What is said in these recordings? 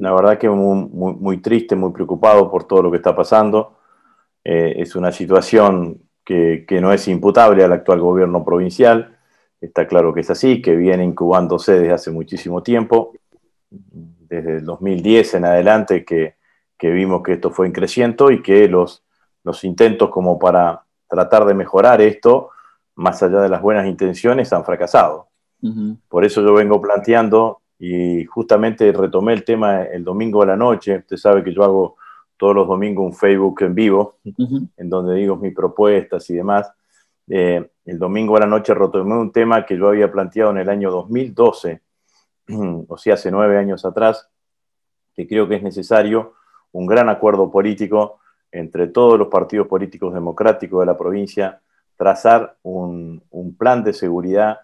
la verdad que muy, triste, muy preocupado por todo lo que está pasando. Eh, es una situación que, no es imputable al actual gobierno provincial. Está claro que es así, que viene incubándose desde hace muchísimo tiempo, desde el 2010 en adelante, que, vimos que esto fue increciendo y que los, intentos como para tratar de mejorar esto, más allá de las buenas intenciones, han fracasado. Por eso yo vengo planteando y justamente retomé el tema el domingo a la noche. Usted sabe que yo hago todos los domingos un Facebook en vivo, en donde digo mis propuestas y demás. Eh, el domingo a la noche retomé un tema que yo había planteado en el año 2012, o sea, hace nueve años atrás, que creo que es necesario un gran acuerdo político entre todos los partidos políticos democráticos de la provincia, trazar un, un plan de seguridad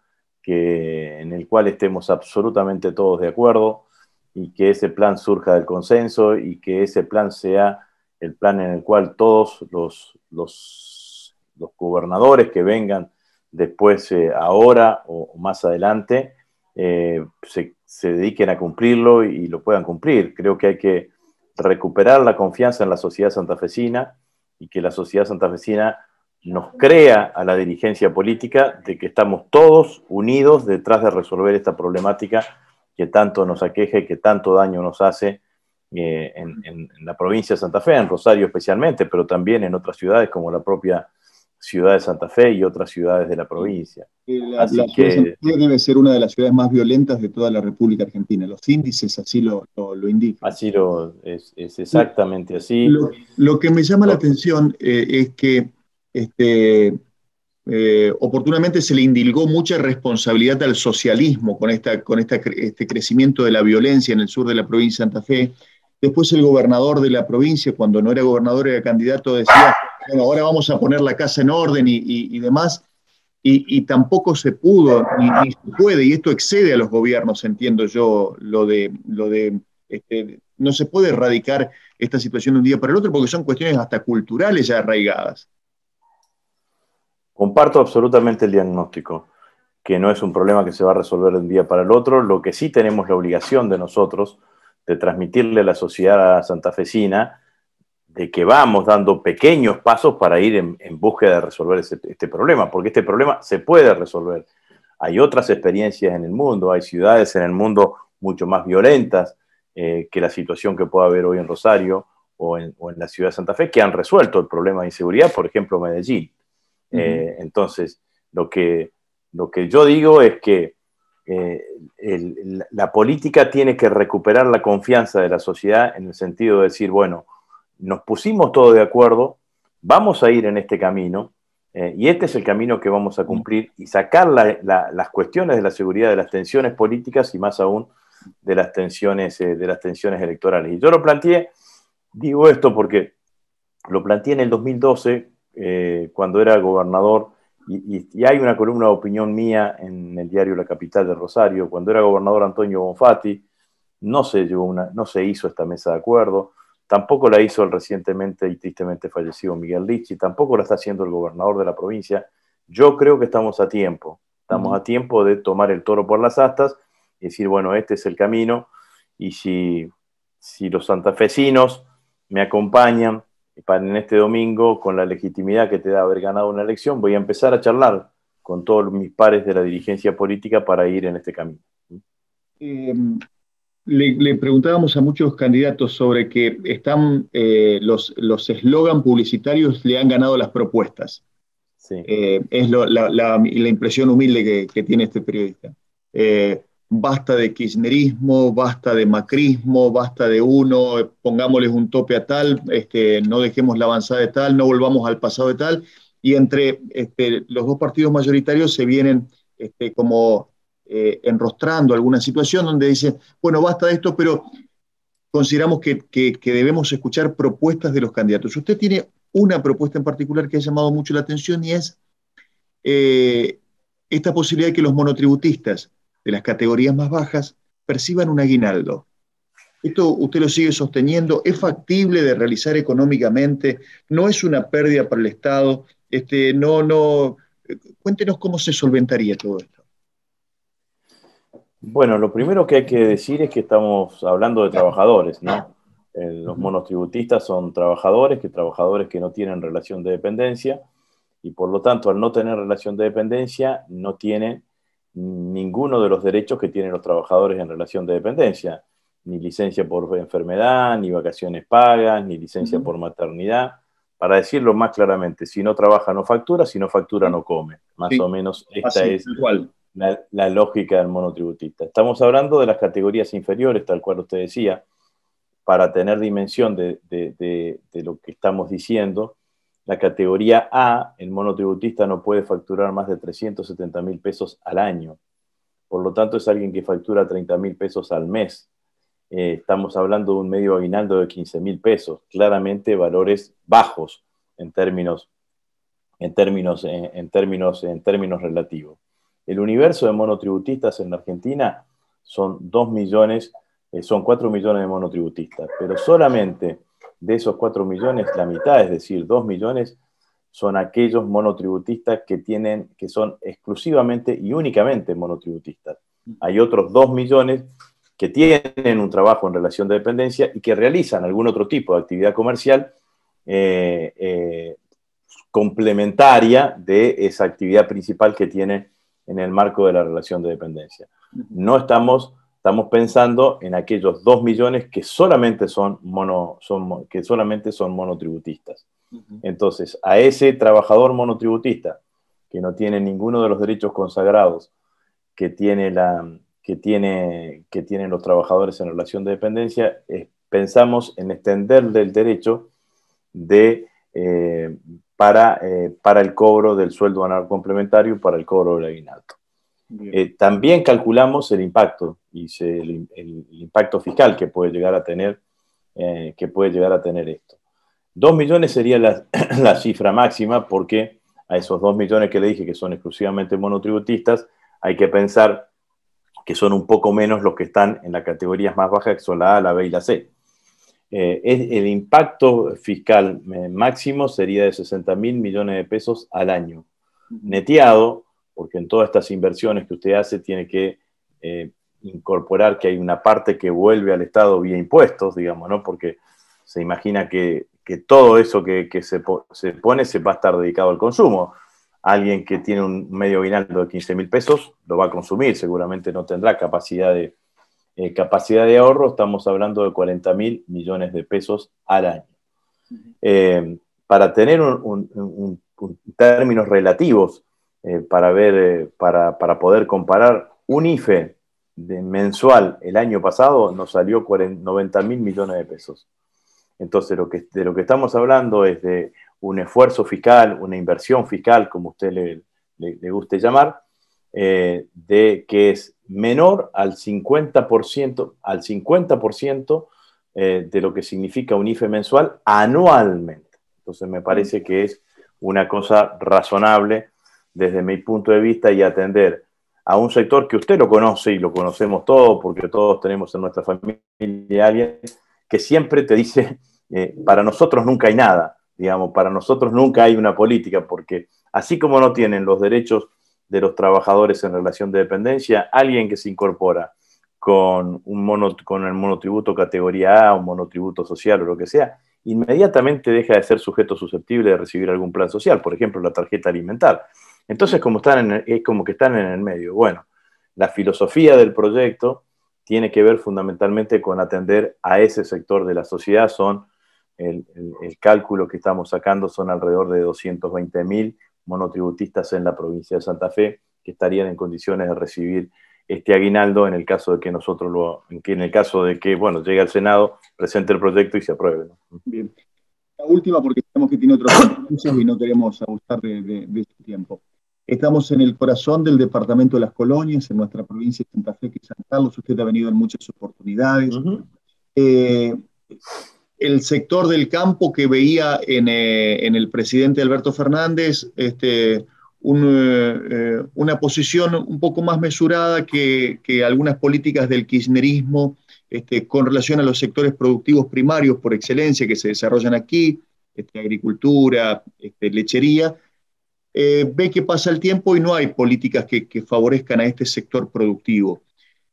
en el cual estemos absolutamente todos de acuerdo y que ese plan surja del consenso y que ese plan sea el plan en el cual todos los, los, gobernadores que vengan después, eh, ahora o, más adelante, eh, se, dediquen a cumplirlo y, y, lo puedan cumplir. Creo que hay que recuperar la confianza en la sociedad santafesina y que la sociedad santafesina nos crea a la dirigencia política de que estamos todos unidos detrás de resolver esta problemática que tanto nos aqueja y que tanto daño nos hace eh, en, la provincia de Santa Fe, en Rosario especialmente, pero también en otras ciudades como la propia ciudad de Santa Fe y otras ciudades de la provincia. así que, debe ser una de las ciudades más violentas de toda la República Argentina. Los índices así lo, lo, indican. Así es, exactamente así. Lo, que me llama la atención eh, es que este, eh, oportunamente se le indilgó mucha responsabilidad al socialismo con, esta, con este crecimiento de la violencia en el sur de la provincia de Santa Fe. Después el gobernador de la provincia, cuando no era gobernador, era candidato, decía, bueno, ahora vamos a poner la casa en orden y, demás. Y, tampoco se pudo, ni, se puede, y esto excede a los gobiernos, entiendo yo, lo de, este, no se puede erradicar esta situación de un día para el otro porque son cuestiones hasta culturales ya arraigadas. Comparto absolutamente el diagnóstico, que no es un problema que se va a resolver de un día para el otro. Lo que sí tenemos la obligación de nosotros, de transmitirle a la sociedad santafesina, de que vamos dando pequeños pasos para ir en, búsqueda de resolver este problema, porque este problema se puede resolver. Hay otras experiencias en el mundo, hay ciudades en el mundo mucho más violentas eh, que la situación que pueda haber hoy en Rosario o en la ciudad de Santa Fe, que han resuelto el problema de inseguridad, por ejemplo, Medellín. Eh, entonces, lo que, lo que yo digo es que eh, la política tiene que recuperar la confianza de la sociedad en el sentido de decir, bueno, nos pusimos todos de acuerdo, vamos a ir en este camino, eh, y este es el camino que vamos a cumplir y sacar las cuestiones de la seguridad de las tensiones políticas y más aún de las tensiones, de las tensiones electorales. Y yo lo planteé, digo esto porque lo planteé en el 2012 eh, cuando era gobernador, y, hay una columna de opinión mía en el diario La Capital de Rosario, cuando era gobernador Antonio Bonfatti, no se, llevó una, no se hizo esta mesa de acuerdo, tampoco la hizo el recientemente y tristemente fallecido Miguel Lichi, tampoco la está haciendo el gobernador de la provincia. Yo creo que estamos a tiempo, estamos a tiempo de tomar el toro por las astas y decir, bueno, este es el camino y si, si los santafesinos me acompañan en este domingo, con la legitimidad que te da haber ganado una elección, voy a empezar a charlar con todos mis pares de la dirigencia política para ir en este camino. Em, le, preguntábamos a muchos candidatos sobre que están eh, los eslogan publicitarios le han ganado las propuestas. Eh, es la, impresión humilde que, tiene este periodista. Eh, basta de kirchnerismo, basta de macrismo, basta de uno, pongámosles un tope a tal, este, no dejemos la avanzada de tal, no volvamos al pasado de tal, y entre este, los dos partidos mayoritarios se vienen este, como eh, enrostrando alguna situación donde dicen, bueno, basta de esto, pero consideramos que, debemos escuchar propuestas de los candidatos. Usted tiene una propuesta en particular que ha llamado mucho la atención y es eh, esta posibilidad de que los monotributistas de las categorías más bajas perciban un aguinaldo. ¿Esto usted lo sigue sosteniendo? ¿Es factible de realizar económicamente? ¿No es una pérdida para el Estado? Este, no, no. Cuéntenos cómo se solventaría todo esto. Bueno, lo primero que hay que decir es que estamos hablando de trabajadores, ¿no? Eh, los monotributistas son trabajadores, que trabajadores que no tienen relación de dependencia, y por lo tanto, al no tener relación de dependencia, no tienen ninguno de los derechos que tienen los trabajadores en relación de dependencia, ni licencia por enfermedad, ni vacaciones pagas, ni licencia por maternidad. Para decirlo más claramente, si no trabaja no factura, si no factura no come. Más o menos esta es La, lógica del monotributista. Estamos hablando de las categorías inferiores, tal cual usted decía, para tener dimensión de lo que estamos diciendo la categoría A, el monotributista no puede facturar más de 370 mil pesos al año. Por lo tanto, es alguien que factura 30 mil pesos al mes. Eh, estamos hablando de un medio aguinaldo de 15 mil pesos. Claramente valores bajos en términos, en términos, en, términos, en términos relativos. El universo de monotributistas en Argentina son 2 millones, eh, son 4 millones de monotributistas, pero solamente de esos 4 millones, la mitad, es decir, 2 millones, son aquellos monotributistas que, tienen, que son exclusivamente y únicamente monotributistas. Hay otros 2 millones que tienen un trabajo en relación de dependencia y que realizan algún otro tipo de actividad comercial eh, eh, complementaria de esa actividad principal que tienen en el marco de la relación de dependencia. No estamos Estamos pensando en aquellos 2 millones que solamente son, mono, que solamente son monotributistas. Entonces, a ese trabajador monotributista que no tiene ninguno de los derechos consagrados que tiene, la, que tiene, que tienen los trabajadores en relación de dependencia, eh, pensamos en extenderle el derecho de, eh, para, eh, para el cobro del sueldo anual complementario para el cobro del aguinaldo. Eh, también calculamos el impacto y el, impacto fiscal que puede llegar a tener, eh, que puede llegar a tener esto. Dos millones sería la, cifra máxima porque a esos dos millones que le dije que son exclusivamente monotributistas, hay que pensar que son un poco menos los que están en las categorías más bajas, que son la A, la B y la C. Eh, el impacto fiscal máximo sería de 60 mil millones de pesos al año. Neteado, porque en todas estas inversiones que usted hace tiene que eh, incorporar que hay una parte que vuelve al Estado vía impuestos, digamos, ¿no? Porque se imagina que, todo eso que, se, pone se va a estar dedicado al consumo. Alguien que tiene un medio aguinaldo de 15 mil pesos lo va a consumir, seguramente no tendrá capacidad de, eh, capacidad de ahorro, estamos hablando de 40 mil millones de pesos al año. Eh, para tener términos relativos eh, para, ver, eh, para, poder comparar. Un IFE mensual el año pasado nos salió 90 mil millones de pesos. Entonces, lo de lo que estamos hablando es de un esfuerzo fiscal, una inversión fiscal, como usted le, guste llamar, eh, de que es menor al 50%, al 50% de lo que significa un IFE mensual anualmente. Entonces, me parece que es una cosa razonable desde mi punto de vista y atender a un sector que usted lo conoce y lo conocemos todos, porque todos tenemos en nuestra familia alguien que siempre te dice, eh, para nosotros nunca hay nada, digamos, para nosotros nunca hay una política, porque así como no tienen los derechos de los trabajadores en relación de dependencia, alguien que se incorpora con, un con el monotributo categoría A, un monotributo social o lo que sea, inmediatamente deja de ser sujeto susceptible de recibir algún plan social, por ejemplo, la tarjeta alimentar. Entonces, como están es como que están en el medio. Bueno, la filosofía del proyecto tiene que ver fundamentalmente con atender a ese sector de la sociedad. Son, el, cálculo que estamos sacando son alrededor de 220 mil monotributistas en la provincia de Santa Fe que estarían en condiciones de recibir este aguinaldo en el caso de que nosotros lo, en el caso de que, bueno, llegue al Senado, presente el proyecto y se apruebe. Bien. La última porque sabemos que tiene otros compromisos y no queremos abusar de, de su tiempo. Estamos en el corazón del Departamento de las Colonias, en nuestra provincia de Santa Fe, que es San Carlos. Usted ha venido en muchas oportunidades. Eh, el sector del campo que veía en, eh, el presidente Alberto Fernández este, eh, una posición un poco más mesurada que, algunas políticas del kirchnerismo este, con relación a los sectores productivos primarios por excelencia que se desarrollan aquí, este, agricultura, este, lechería eh, ve que pasa el tiempo y no hay políticas que, favorezcan a este sector productivo.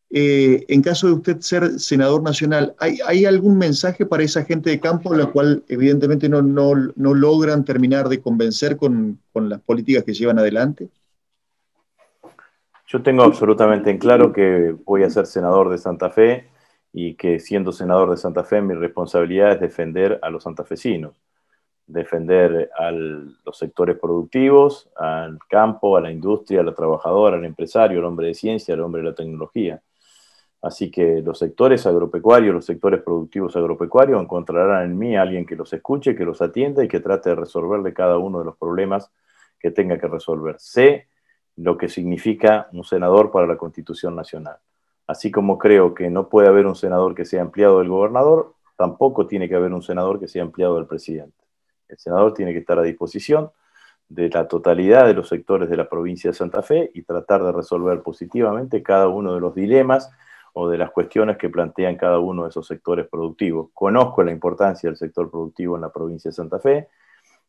Eh, en caso de usted ser senador nacional, ¿hay, algún mensaje para esa gente de campo, la cual evidentemente no, logran terminar de convencer con, con, las políticas que llevan adelante? Yo tengo absolutamente en claro que voy a ser senador de Santa Fe y que siendo senador de Santa Fe mi responsabilidad es defender a los santafesinos defender a los sectores productivos, al campo, a la industria, a la trabajadora, al empresario, al hombre de ciencia, al hombre de la tecnología. Así que los sectores agropecuarios, los sectores productivos agropecuarios encontrarán en mí a alguien que los escuche, que los atienda y que trate de resolverle cada uno de los problemas que tenga que resolver. Sé lo que significa un senador para la Constitución Nacional. Así como creo que no puede haber un senador que sea empleado del gobernador, tampoco tiene que haber un senador que sea empleado del presidente. El senador tiene que estar a disposición de la totalidad de los sectores de la provincia de Santa Fe y tratar de resolver positivamente cada uno de los dilemas o de las cuestiones que plantean cada uno de esos sectores productivos. Conozco la importancia del sector productivo en la provincia de Santa Fe,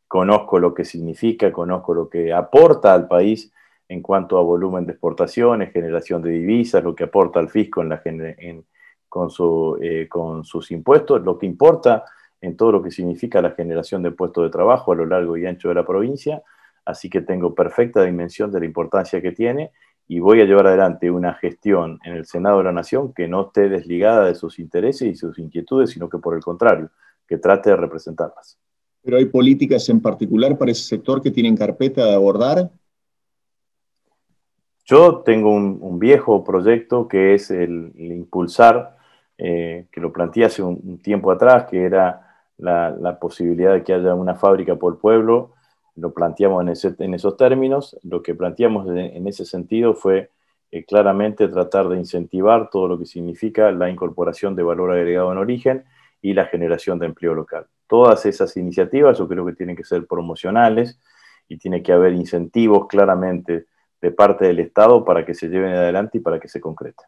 conozco lo que significa, conozco lo que aporta al país en cuanto a volumen de exportaciones, generación de divisas, lo que aporta al fisco eh, con sus impuestos, lo que importa en todo lo que significa la generación de puestos de trabajo a lo largo y ancho de la provincia, así que tengo perfecta dimensión de la importancia que tiene y voy a llevar adelante una gestión en el Senado de la Nación que no esté desligada de sus intereses y sus inquietudes, sino que por el contrario, que trate de representarlas. ¿Pero hay políticas en particular para ese sector que tienen carpeta de abordar? Yo tengo un, viejo proyecto que es el, impulsar, eh, que lo planteé hace un tiempo atrás, que era la, posibilidad de que haya una fábrica por pueblo, lo planteamos en, esos términos, lo que planteamos en, ese sentido fue eh, claramente tratar de incentivar todo lo que significa la incorporación de valor agregado en origen y la generación de empleo local. Todas esas iniciativas yo creo que tienen que ser promocionales y tiene que haber incentivos claramente de parte del Estado para que se lleven adelante y para que se concreten.